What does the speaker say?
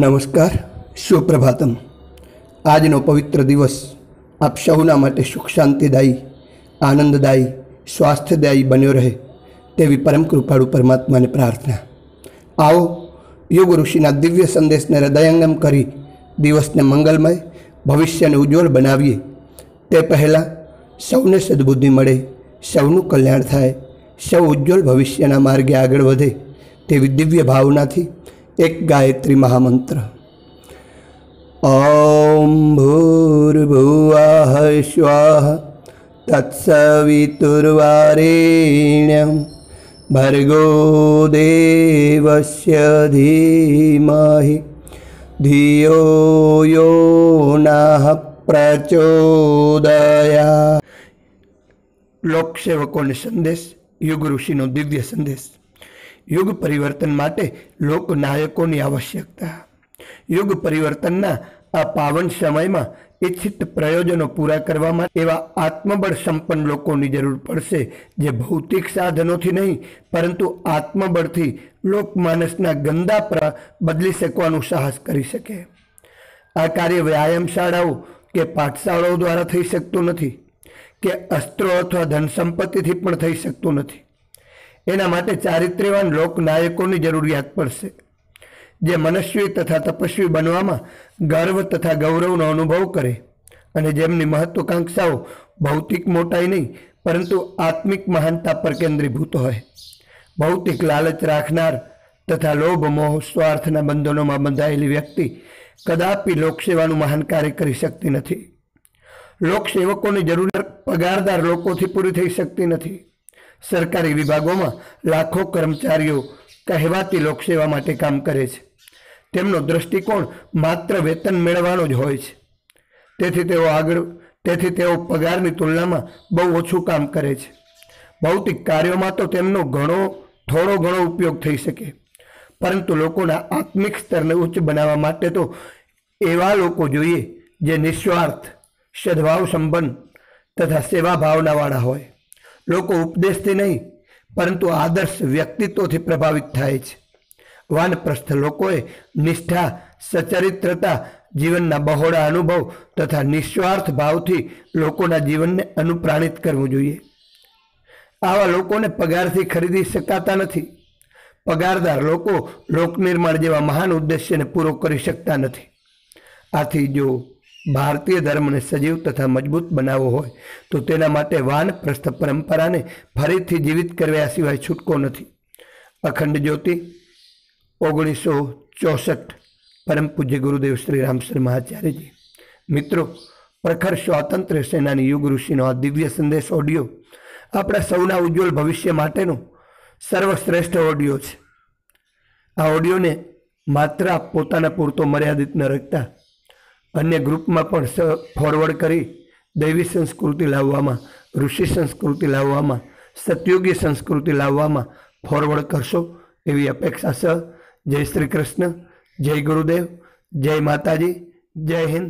નમસ્કાર સુપ્રભાતમ આજનો પવિત્ર દિવસ આપ સૌના માટે સુખ શાંતિદાયી આનંદદાયી સ્વાસ્થ્યદાયી બન્યો રહે તેવી પરમ કૃપાળુ પરમાત્માને પ્રાર્થના આવો યોગ ઋષિના દિવ્ય સંદેશને હૃદયંગમ કરી દિવસને મંગલમય ભવિષ્યને ઉજ્જવળ બનાવીએ તે પહેલાં સૌને સદબુદ્ધિ મળે સૌનું કલ્યાણ થાય સૌ ઉજ્જવળ ભવિષ્યના માર્ગે આગળ વધે તેવી દિવ્ય ભાવનાથી એક ગાયત્રી મહામંત્ર ઓમ ભૂર્ભુવાહ સ્વાહ તત્સવિતુર્વારેણ્ય ભર્ગો દેવસ્ય ધીમહિ ધિયો યો નાહ પ્રચોદયા લોકસેવકોને સંદેશ યુગ ઋષિનો દિવ્ય સંદેશ યુગ પરિવર્તન માટે લોકનાયકોની આવશ્યકતા યુગ પરિવર્તનના આ પાવન સમયમાં ઇચ્છિત પ્રયોજનો પૂરા કરવામાં એવા આત્મબળ સંપન્ન લોકોની જરૂર પડશે જે ભૌતિક સાધનોથી નહીં પરંતુ આત્મબળથી લોકમાનસના ગંદા પર બદલી શકવાનું સાહસ કરી શકે આ કાર્ય વ્યાયામ શાળાઓ કે પાઠશાળાઓ દ્વારા થઈ શકતું નથી કે અસ્ત્રો અથવા ધન સંપત્તિથી પણ થઈ શકતું નથી એના માટે ચારિત્ર્યવાન લોકનાયકોની જરૂરિયાત પડશે જે મનસ્વી તથા તપસ્વી બનવામાં ગર્વ તથા ગૌરવનો અનુભવ કરે અને જેમની મહત્વાકાંક્ષાઓ ભૌતિક મોટાઈ નહીં પરંતુ આત્મિક મહાનતા પર કેન્દ્રીભૂત હોય ભૌતિક લાલચ રાખનાર તથા લોભ મોહ સ્વાર્થના બંધનોમાં બંધાયેલી વ્યક્તિ કદાપી લોકસેવાનું મહાન કાર્ય કરી શકતી નથી લોકસેવકોની જરૂરિયાત પગારદાર લોકોથી પૂરી થઈ શકતી નથી સરકારી વિભાગોમાં લાખો કર્મચારીઓ કહેવાતી લોકસેવા માટે કામ કરે છે તેમનો દૃષ્ટિકોણ માત્ર વેતન મેળવવાનો જ હોય છે તેથી તેઓ આગળ તેથી તેઓ પગારની તુલનામાં બહુ ઓછું કામ કરે છે ભૌતિક કાર્યોમાં તો તેમનો ઘણો થોડો ઘણો ઉપયોગ થઈ શકે પરંતુ લોકોના આત્મિક સ્તરને ઉચ્ચ બનાવવા માટે તો એવા લોકો જોઈએ જે નિસ્વાર્થ સદભાવ સંબંધ તથા સેવા ભાવનાવાળા હોય લોકો ઉપદેશથી નહીં પરંતુ આદર્શ વ્યક્તિત્વથી પ્રભાવિત થાય છે વાનપ્રસ્થ લોકોએ નિષ્ઠા સચરિત્રતા જીવનના બહોળા અનુભવ તથા નિસ્વાર્થ ભાવથી લોકોના જીવનને અનુપ્રાણિત કરવું જોઈએ આવા લોકોને પગારથી ખરીદી શકાતા નથી પગારદાર લોકો લોકનિર્માણ જેવા મહાન ઉદ્દેશ્યને પૂરો કરી શકતા નથી આથી જો ભારતીય ધર્મને સજીવ તથા મજબૂત બનાવવો હોય તો તેના માટે વાનપ્રસ્થ પરંપરાને ફરીથી જીવિત કરવા સિવાય છૂટકો નથી અખંડ જ્યોતિ ઓગણીસો ચોસઠ પરમ પૂજ્ય ગુરુદેવ શ્રી રામસર મહાચાર્યજી મિત્રો પ્રખર સ્વાતંત્ર્ય સેનાની યુગ ઋષિનો આ દિવ્ય સંદેશ ઓડિયો આપણા સૌના ઉજ્જવળ ભવિષ્ય માટેનો સર્વશ્રેષ્ઠ ઓડિયો છે આ ઓડિયોને માત્ર પોતાના પૂરતો મર્યાદિત ન રખતા અન્ય ગ્રુપમાં પણ ફોરવર્ડ કરી દૈવી સંસ્કૃતિ લાવવામાં ઋષિ સંસ્કૃતિ લાવવામાં સતયોગી સંસ્કૃતિ લાવવામાં ફોરવર્ડ કરશો એવી અપેક્ષા સહ જય શ્રી કૃષ્ણ જય ગુરુદેવ જય માતાજી જય હિન્દ